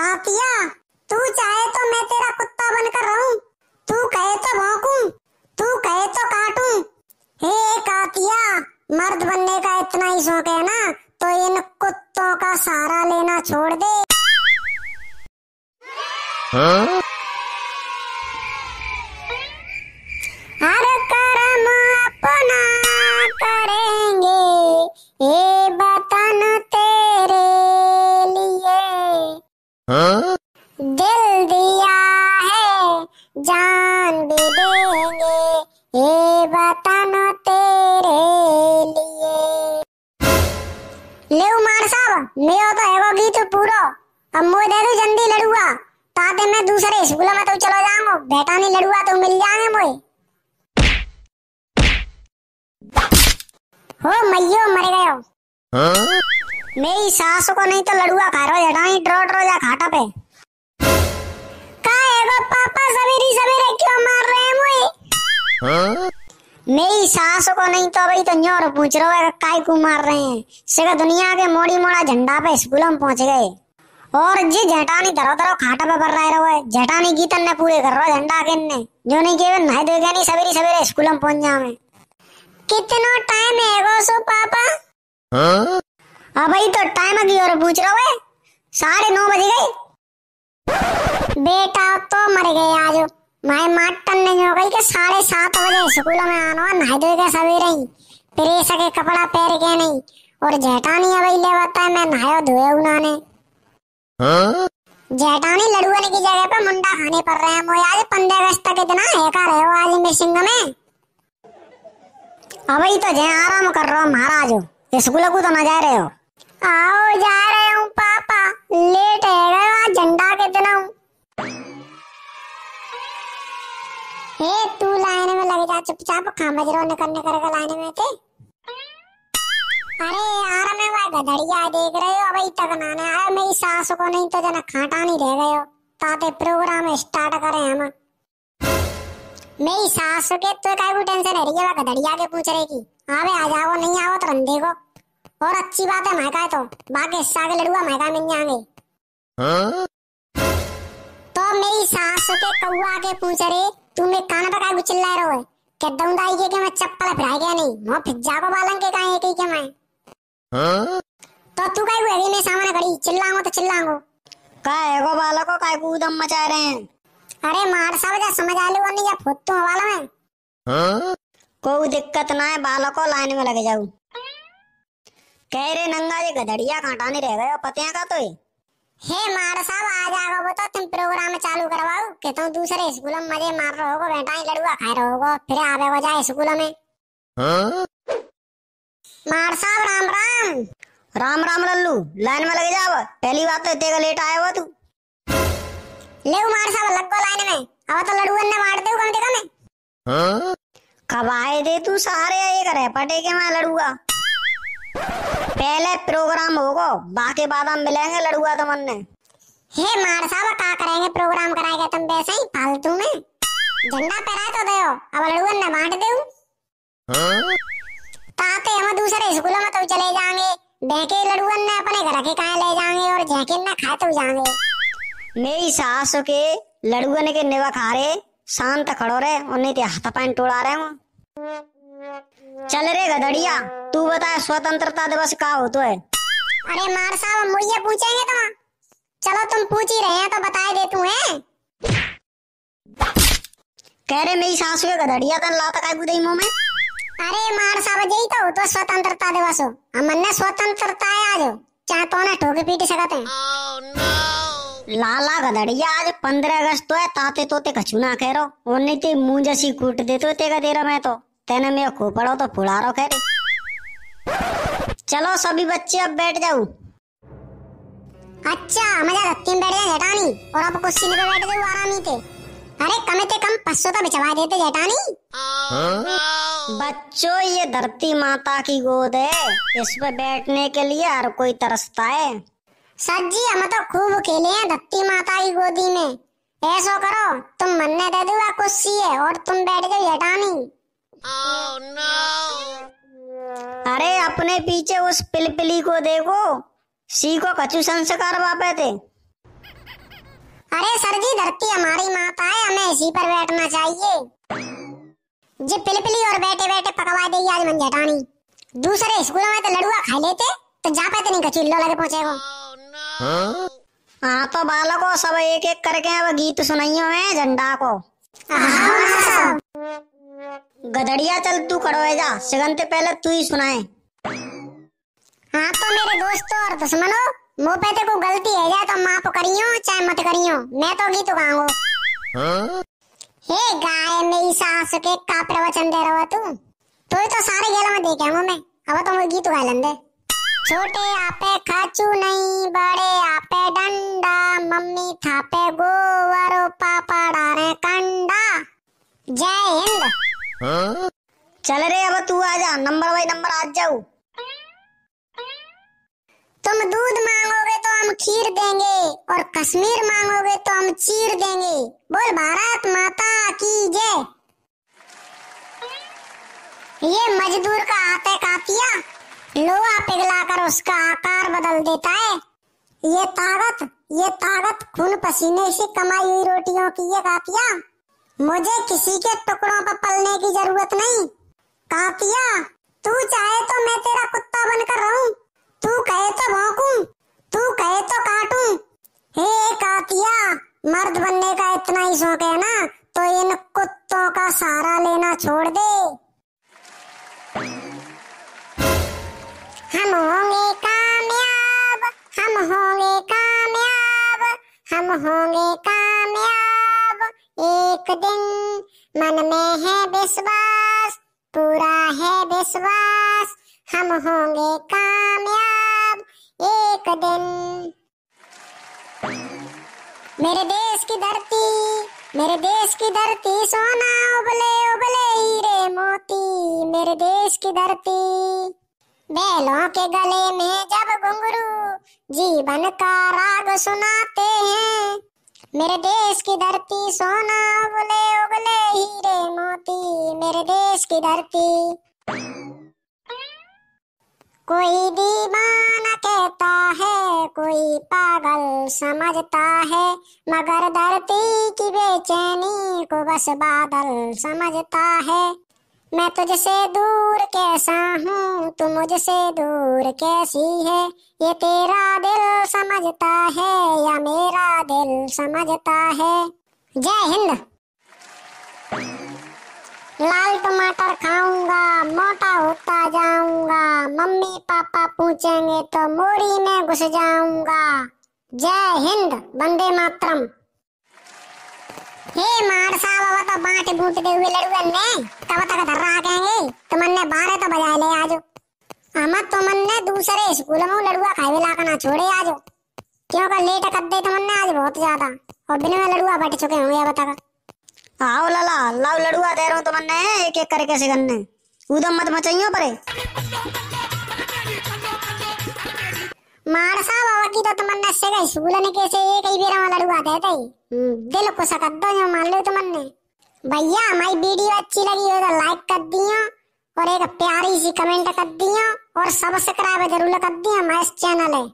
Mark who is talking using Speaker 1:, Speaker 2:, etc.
Speaker 1: तातिया तू चाहे तो मैं तेरा कुत्ता बनकर रहूं तू कहे तो भौंकूं तू कहे तो काटूं हे कातिया मर्द बनने का इतना ही शौक है ना तो इन कुत्तों का सहारा लेना छोड़ दे हाँ? जान भी देंगे ये बताना तेरे लिए ले उमार साहब मेरा तो है वो गीत पूरा अब मुझे दे दो जल्दी लड़ुआ ताते मैं दूसरे स्कूल में तो चलो जाऊंगा बेटा नहीं लड़ुआ तो मिल जाएंगे मुझे हो मयो मर गए
Speaker 2: हो
Speaker 1: मेरी सास को नहीं तो लड़ुआ खा रहा जटा नहीं ड्रो ड्रो जा खाटा पे का है वो एगो सवेरे सवेरे क्यों मार रहे हैं मुझे हाँ? मेरी सासों को नहीं तो भाई तो न्योर पूछ रहे हो काय को मार रहे हैं सिर्फ दुनिया के मोड़ी मोड़ा झंडा पे स्कूल में पहुंच गए और जी जटानी धरो धरो खाटा पे भर रहे रहो जटानी गीतन ने पूरे कर रहो झंडा के ने जो नहीं के नहीं धोई गया नहीं सवेरे सवेरे स्कूल में पहुंच जा मैं कितना टाइम है गो सो पापा हाँ? अब भाई तो टाइम की और पूछ रहे हो साढ़े नौ बज गए बेटा तो मर गए आज मैं माट टन्ने हो गई के साढ़े सात बजे स्कूल में आना नहा धो के सवेरे ही प्रेस के कपड़ा पहन के नहीं और जेठानी अब ले बता मैं नहायो धोए उन्होंने हाँ? जेठानी लड़ुअन की जगह पे मुंडा खाने पर रहे हैं मोए आज पंद्रह अगस्त तक इतना हेका रहे हो आज मिसिंग में अब ही तो जय आराम कर रहा हूँ महाराज स्कूल को तो ना जा रहे हो आओ जा रहे हूँ पापा लेट है चुपचाप काम बजरो करने कर लाने में थे अरे यार मैं भाई गधड़िया देख रहे हो अबे तक तो ना अरे मेरी सास को नहीं तो जना खाटा नहीं रह गए हो ताते प्रोग्राम स्टार्ट करें हम मेरी सास के तो का कोई टेंशन है रही है गधड़िया के पूछ रहे की आवे आ जाओ नहीं आओ तो तुरंत को और अच्छी बात है मैं कहे तो बाकी सागे लड़ूगा मैं महका मिल
Speaker 2: जाएंगे
Speaker 1: तो मेरी सास के कौआ के पूछ रहे तुम्हें मेरे कान पर का चिल्ला रहे हो के दउंदा के के मैं चप्पल फिराए गया नहीं मो फिर जागो बालन के काहे के के मैं हां तो तू काहे को मेरे सामने खड़ी चिल्लाऊं तो चिल्लाऊं काहे को बालक को को कूदम मचा रहे हैं अरे मार साहब जा समझ आ लो नहीं जा फुत्तू वाला मैं हां कोई दिक्कत ना है बालक को लाइन में लग जाऊं कह रहे नंगा ये गधड़िया कांटा नहीं रह गए पतिया का तो ही हे मार साहब आ जाओ वो तो तुम प्रोग्राम चालू करवाओ के हूँ दूसरे स्कूल में मजे मार रहे होगो बेटा ही लड़ुआ खा रहे रहोगो फिर आवे हो जाए स्कूल में हाँ? मार साहब राम राम राम राम लल्लू लाइन में लगे जाओ पहली बात तो इतने लेट आए हो तू ले मार साहब लग गो लाइन में अब तो लड़ुआ ने मार दे कम से कम हाँ? कब आए थे तू सारे ये करे पटे के मैं लड़ूंगा पहले प्रोग्राम होगो बाकी बाद हम मिलेंगे लड़ुआ तो मन ने हे मार साहब का करेंगे प्रोग्राम कराएगा तुम वैसे ही फालतू में झंडा पहरा तो दो अब लड़ुआ ने बांट दे हाँ? ताते हम दूसरे स्कूल में तो चले जाएंगे बेके लड़ुआ ने अपने घर के कहा ले जाएंगे और जैकिन ना खा तो जाएंगे मेरी सास के लड़ुआ ने के निवा खा रहे शांत खड़ो रहे उन्हें हाथ पैन टोड़ा रहे हूँ चल रे गधड़िया तू बता स्वतंत्रता दिवस का हो तो है अरे मार साहब मुझे पूछेंगे तो चलो तुम पूछ ही रहे हैं तो बता दे तू है कह रहे मेरी सासू हुए गधड़िया तन लात काय बुदई मुंह में अरे मार साहब जई तो तो स्वतंत्रता दिवस हो हमन ने स्वतंत्रता है आज चाहे तो ना ठोके पीट सकते हैं लाला गधड़िया आज 15 अगस्त तो है ताते तोते कछुना कह रहो ओने ते मुंह जैसी कूट देते हो तेगा देरा मैं तो तेने मेरे खोपड़ो तो फुला रो खेरी चलो सभी बच्चे अब बैठ जाऊ अच्छा मजा रत्ती में बैठ गया जेठानी और अब कुर्सी पे बैठ जाओ आरामी से अरे कम से कम पशु तो बिछवा देते जेठानी बच्चों ये धरती माता की गोद है इस पे बैठने के लिए हर कोई तरसता है सर जी हम तो खूब खेले हैं धरती माता की गोदी में ऐसा करो तुम मन्ने दे दो कुर्सी है और तुम बैठ जाओ जेठानी oh, अरे अपने पीछे उस पिलपिली को देखो सी को कचू संस्कार वापे थे अरे सर जी धरती हमारी माता है हमें इसी पर बैठना चाहिए जी पिलपिली और बैठे बैठे पकवा देगी आज मंझटानी दूसरे स्कूल में तो लड़ुआ खा लेते तो जा पाते तो नहीं कचू लगे पहुंचे oh,
Speaker 2: no.
Speaker 1: हाँ तो बालकों सब एक एक करके अब गीत सुनाइयो है झंडा को हाँ, हाँ, हाँ। गदड़िया चल तू खड़ो जा सगन से पहले तू ही सुनाए हाँ तो मेरे दोस्तों और दुश्मनो मुँह पे ते तो को गलती है जा तो माफ करियो चाहे मत करियो मैं तो गीत गाऊंगो हाँ? हे गाय मेरी सास के का प्रवचन दे रहा तू तू तो सारे गेल में देख देखे मैं अब तो मैं गीत गा लंदे छोटे आपे खाचू नहीं बड़े आपे डंडा मम्मी थापे गोवर पापा डारे कंडा चल रे अब तू आ जा नंबर बाई नंबर आ जाऊ तुम दूध मांगोगे तो हम खीर देंगे और कश्मीर मांगोगे तो हम चीर देंगे बोल भारत माता की जय ये मजदूर का आते कापिया लोहा पिघला कर उसका आकार बदल देता है ये ताकत ये ताकत खून पसीने से कमाई हुई रोटियों की ये कापिया मुझे किसी के टुकड़ों पर पलने की जरूरत नहीं कातिया तू चाहे तो मैं तेरा कुत्ता बनकर रहूं तू कहे तो भौंकूं तू कहे तो काटूं हे कातिया मर्द बनने का इतना ही शौक है ना तो इन कुत्तों का सहारा लेना छोड़ दे हम होंगे कामयाब हम होंगे कामयाब हम होंगे कामयाब एक दिन मन में है विश्वास पूरा है विश्वास हम होंगे कामयाब एक दिन मेरे देश की धरती मेरे देश की धरती सोना उबले उबले हीरे मोती मेरे देश की धरती बैलों के गले में जब घुंघरू जीवन का राग सुनाते हैं मेरे देश की धरती सोना उगले उगले हीरे मोती मेरे देश की धरती कोई दीवान कहता है कोई पागल समझता है मगर धरती की बेचैनी को बस बादल समझता है मैं तुझसे दूर कैसा हूँ तू मुझसे दूर कैसी है ये तेरा दिल समझता है या मेरा दिल समझता है जय हिंद लाल टमाटर खाऊंगा मोटा होता जाऊंगा मम्मी पापा पूछेंगे तो मोरी में घुस जाऊंगा जय हिंद बंदे मातरम हे मार साहब तो बांट बूट दे हुए लड़ुआ ने कब तक धर्रा कहेंगे तुमने बारह तो बजा ले आज अमत तुमने दूसरे स्कूल में लड़ुआ खाए लाकना छोड़े आज क्यों का लेट कर दे तो तुमने आज बहुत ज्यादा और बिन में लड़ुआ बैठ चुके हूँ या बता आओ लाला लाओ लड़ुआ दे रहा हूँ तुमने तो एक एक करके से करने उदम मत मचाइयो परे मार साहब बाबा की तो तुमने से गई स्कूल ने कैसे एक ही बेरा वाला लड़ुआ दे दई हम्म। दिल को सकत दो जो मान लो तुमने भैया हमारी वीडियो अच्छी लगी हो तो लाइक कर दियो और एक प्यारी सी कमेंट कर दियो और सब्सक्राइब जरूर कर दियो हमारे चैनल है